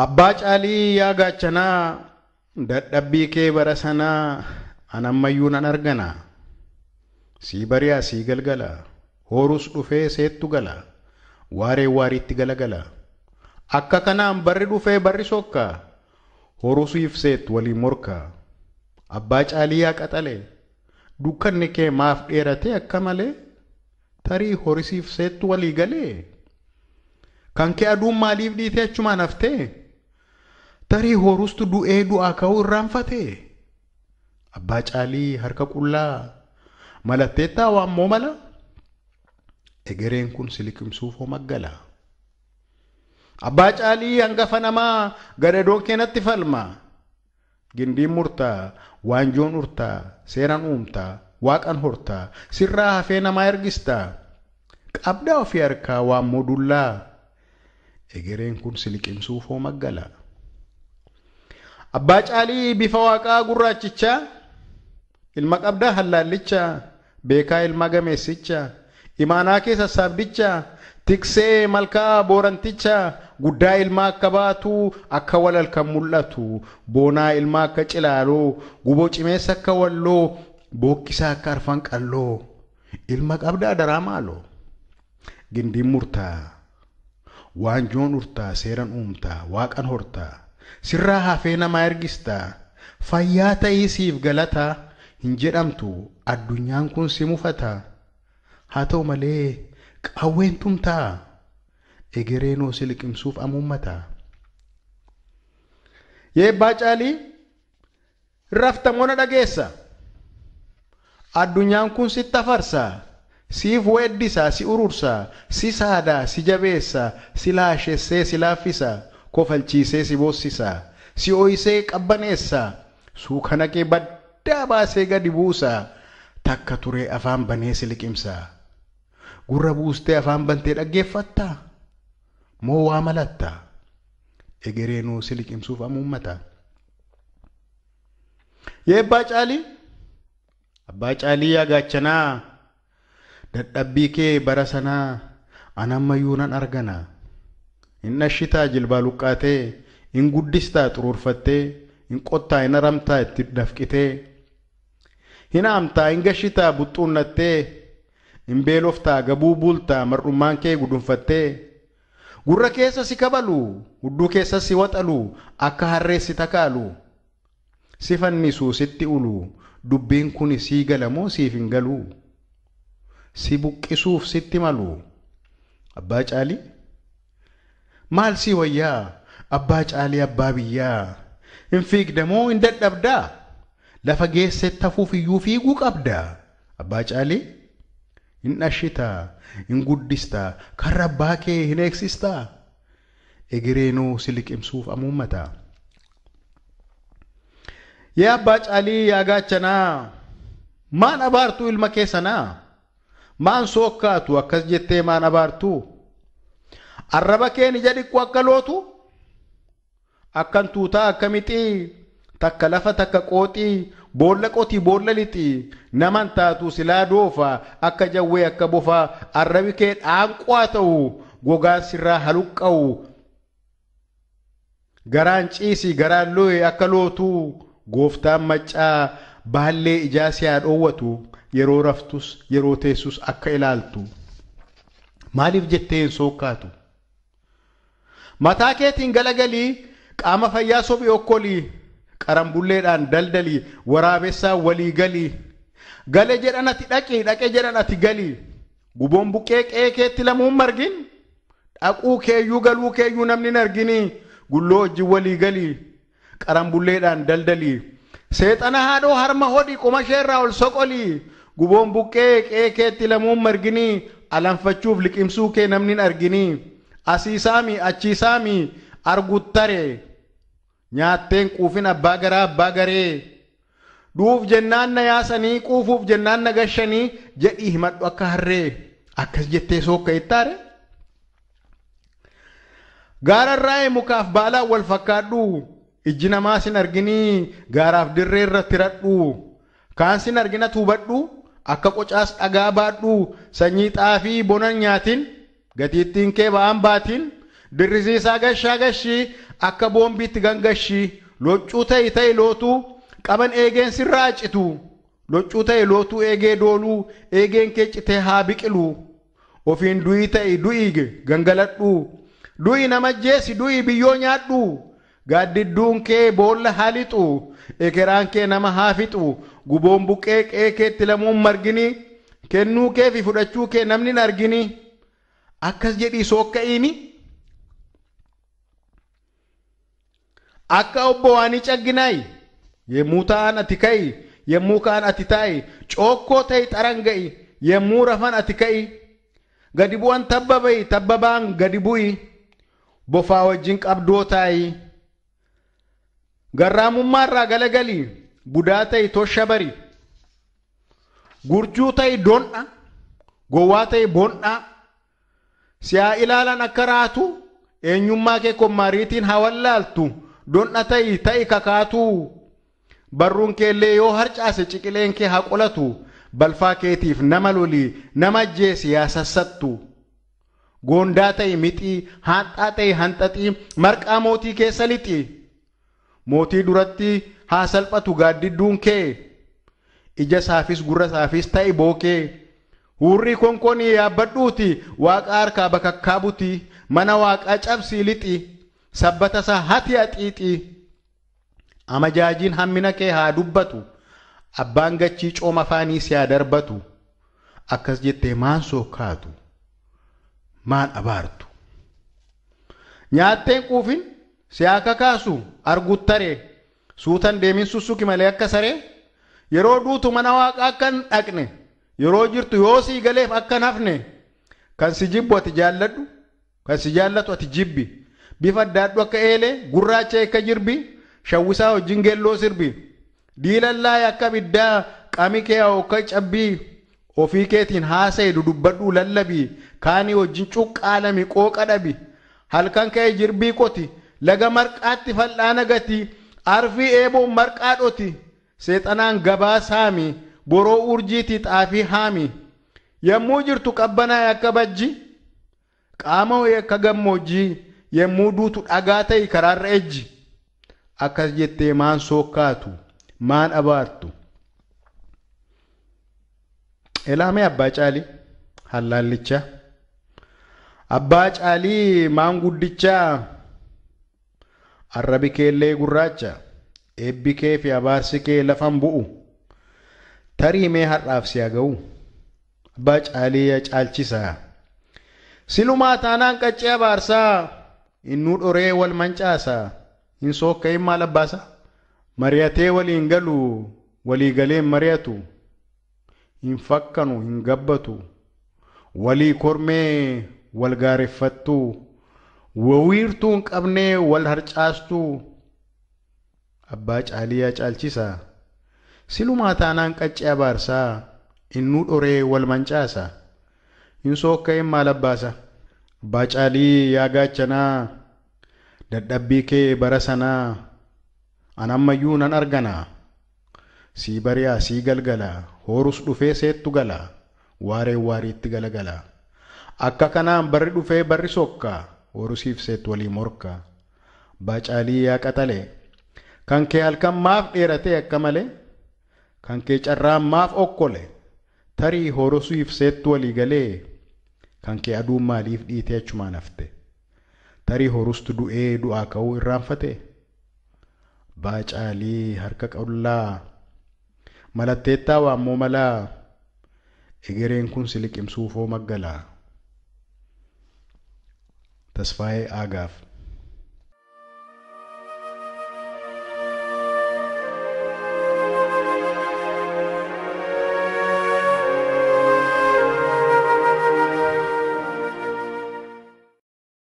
Abbaa caalii yaa gaachanaa dadhabbii kee bara sanaa anammayyuu nan argana. Sii bari'a sii galgala horus dhufee seettu gala waaree waariitti galagala akka kanaan barri dhufee barri sokka horusiif seet waliin morka. Abbaa caalii yaa qaxale dukkanni kee maaf dheerate akka malee tarii horisiif seettu walii galee kan kee aduun maaliif dhiite achumaan haftee? tarii horustu du'ee du'aa ka'uu irraanfate. Abbaa caalii harka qullaa malatteettaa waammoo mala. Egereen kun siliqimsuuf homaggala. Abbaa caalii hangafa namaa gadadoon keenatti falma. Gindiin murtaa, waanjoon urtaa, seeraan uumtaa, waaqaan hortaa, sirraa hafee namaa ergistaa. Qabdaa ofii harkaa waammoo dullaa. Egereen kun siliqimsuuf homaggala. Abbaa Caalii bifa waaqaa gurraachichaa, ilma qabdaa halalichaa beekaa ilma gameessichaa, imaanaa keessa saabdichaa, tiksee malkaa boorantichaa, guddaa ilmaa akka baatu akka walal kan mul'atu, boonaa ilmaa akka cilaaloo, guboo cimeessa akka walloo, bookkisaa akka arfan qalloo, ilma qabdaa daraa maaloo, gindiin murtaa, joon urtaa, seeran uumtaa, waaqan hortaa. sirraa hafee namaa ergista fayyaa ta'ii siif galata hin jedhamtu addunyaan kun si mufata haa ta'u malee qawween tumtaa egereenoo si liqimsuuf amummata. Yeebbaa caalii raftamoona dhageessa addunyaan kun si tafarsa siif weeddisaa si urursa si saadaa si jabeessa si laashessee si laaffisa. kofalchiisee si boossisaa si hoo'isee qabbaneessaa suuka naqee baddaa baasee gadi buusaa takka turee afaan banee si liqimsaa gurra buustee afaan bantee dhaggeeffattaa moo waa malattaa egereenuu si liqimsuuf amuummata. Yee abbaa caalii abbaa caalii yaa gaachanaa dadhabbii kee bara sanaa anammayyuu nan argana. Inni ashitaa jilbaa luqqaatee, hin guddistaa xururfattee hin qottaa hin aramtaa itti dafqitee, hin amtaa hin gashitaa buxxuunnattee, hin beeloftaa gabuu buultaa mar'ummaan kee gudunfattee, gurra keessa si kabalu, hudduu keessa si waxalu, akka harree si si fannisu sitti ulu, dubbiin kun sii galamoo siif hin galu, si buqqisuuf sitti malu. Abbaa Caali. maal sii wayyaa abbaa caalii abbaa biyyaa hin fiigdamoo hin dadhabdaa lafa geessetti hafuuf iyyuu fiiguu qabdaa abbaa caalii hin dhashitaa hin guddistaa karra abbaa kee hin eegsistaa egereenoo si liqimsuuf amuummataa. Yaa abbaa caalii yaa gaachanaa maan abaartuu ilma keessanaa maan sookkaatu akkas jettee maan abaartuu. arraba ija jedhikku akka lootu akkan tuutaa akkamixii takka lafa takka qooxii boolla qotii boolla lixii naman taatu silaa doofa akka jawwee akka bofaa arrabi kee dhaanqwaa ta'u gogaan sirraa haluqqa'u garaan ciisi garaan looye akka lootu gooftaan maccaa baallee ijaa si haa dhoowwatu yeroo raftus yeroo teessus akka ilaaltu maaliif jettee hin sookkaatu. mataa keetiin galagalii qaama fayyaa sobii okkolii qarambuleedhaan daldalii waraabessaa walii galii gale jedhan ati dhaqii dhaqe jedhan ati galii guboon buqqee qe'ee lamuun margin dhaquu keeyyuu galuu keeyyuu namni hin arginii gulloo wajjin walii galii qarambuleedhaan daldalii seexana haadhoo harma hodhii qomashee irraa ol soqolii guboon buqqee qe'ee keetti lamuun marginii alanfachuuf liqimsuu kee namni hin arginii. asii saamii achii saamii arguttaree nyaatteen quufin abbaa garaa abbaa garee duuf jennaan na yaasanii quufuuf jennaan na gashanii jedhii himadhu akka harree akkas jettee sookka ittaare. Gaararraa mukaaf baalaan wal fakkaadhu ijji namaa sin arginii gaaraaf dirree irra tiradhu kaan sin argina tuubadhu akka qocaas dhagaa baadhu sanyii xaafii bonan nyaatin. Gatiittiin kee ba'aan baatiin dirrisiisaa gashaa gashii akka boombiitti gangashii loccuu ta'i ta'i lootuu qaban eegeen sirraa citu loccuu ta'i lootuu eegee dooluu eegeen kee haa biqilu ofiin du'ii ta'e du'ii gangaladhu du'ii nama jeesi du'ii biyyoo nyaadhu gaaddidduun kee boolla haa lixu ekeraan kee nama haa guboon buqqee keetti lamuun margini kennuu kee fi fudhachuu kee namni hin argini. akkas jedhiisu akka inni akka obbo waanii cagginaay yemmuu ta'an ati ka'i yemmuu ka'an ati taa'i cookkoo ta'i xaran ga'i yemmuu rafan ati ka'i gadi bu'an tabba ba'i tabba ba'an gadi bu'i bofaa wajjin qabdoo taa'i garraamummaa irraa galagali budaa ta'i tosha bari gurjuu ta'i dondha gowwaa ta'i bondhaa si haa ilaalan akka raatu eenyummaa kee kommariitiin haa wallaaltu dondha ta'i ta'i kakaatu barruun keellee yoo harcaase ciqileen kee haa qolatu balfaa keetiif nama lolii nama ajjeesi yaa sassattu goondaa ta'i mixii haanxaa ta'i hanxaxii marqaa mootii keessa lixi mootii duratti haa salphatu gaaddidduun kee ija saafis gurra saafis ta'i bookee. hurrii konkonii yaabbadhuuti waaqa harkaa bakakkaabuti mana waaqa cabsii lixii sabbata isaa hati haxiixi amajaajiin hammina kee haa dubbatu abbaan gachii cooma afaanii si haa darbatu akkas jettee maan sookkaatu maan abaartu nyaatteen quufin si haa kakaasu arguttaree suutan deemin sussuki malee akka saree yeroo duutu mana waaqa akka hin dhaqne. yeroo jirtu yoo sii galeef akkan hafne kan si jibbu ati jaalladhu kan si jaallatu ati jibbi bifa addaadhu akka eelee gurraacha akka jirbi shawwisaa wajjin geelloo sirbi diilallaayi akka biddaa kee qamikee akka cabbii ofii keetiin haasa'e dudubbadhuu lallabii kaanii wajjin cuqqaalami qooqa dhabi halkan ka'e jirbii qoti laga marqaatti fal'aana gati arfii eeboon marqaa dhoti seexanaan gabaa saami. boroo urjiitii xaafii haami yommuu jirtu qabbanaa akka bajji qaama ho'ee akka gammoojjii yommuu duutu dhagaa ta'e karaarra ejji akkas jettee maan sookkaatu maan abaartu. Elaamee abbaa caalii hallaallichaa abbaa caalii maanguddichaa arrabi keellee gurraacha eebbi kee fi abaarsi kee lafan bu'u. tarii mee har'aaf siyaa ga'u abbaa caalee caalchisaa silumaa taanaan qaccee abaarsaa innuu dhoree wal mancaasaa hin sookka'in maal abbaasa mari'atee waliin galu walii galeen mari'atu hin fakkanu hin gabbatu walii kormee wal gaareffattu wawirtuu hin qabnee wal harcaastu abbaa caaliyaa caalchisaa. Silumaa taanaan qaccee abaarsaa, innuu dhoree wal mancaasa. In sookka'een maal abbaasa? Baacaalii yaa gaachanaa, dadhabbii kee bara sanaa, anammayyuu nan argana Sii bari'aa sii galgalaa, hoorus dhufee seettu gala waareen waariitti galagalaa. Akka kanaan barri dhufee barri sokkaa, hoorusiif seet waliin morka Baacaalii yaa qatale kan kee halkan maaf dheerate akka malee? kan kee carraan maaf okkole tarii horosuuf seettu walii galee kan kee aduun maaliif dhiitee achumaan hafte tarii horustu du'ee du'aa ka'uu irraanfate caalii harka qollaa malatteettaa waammoo malaa egereen kun si liqimsuufoo maggalaa tasfaa'ee aagaaf.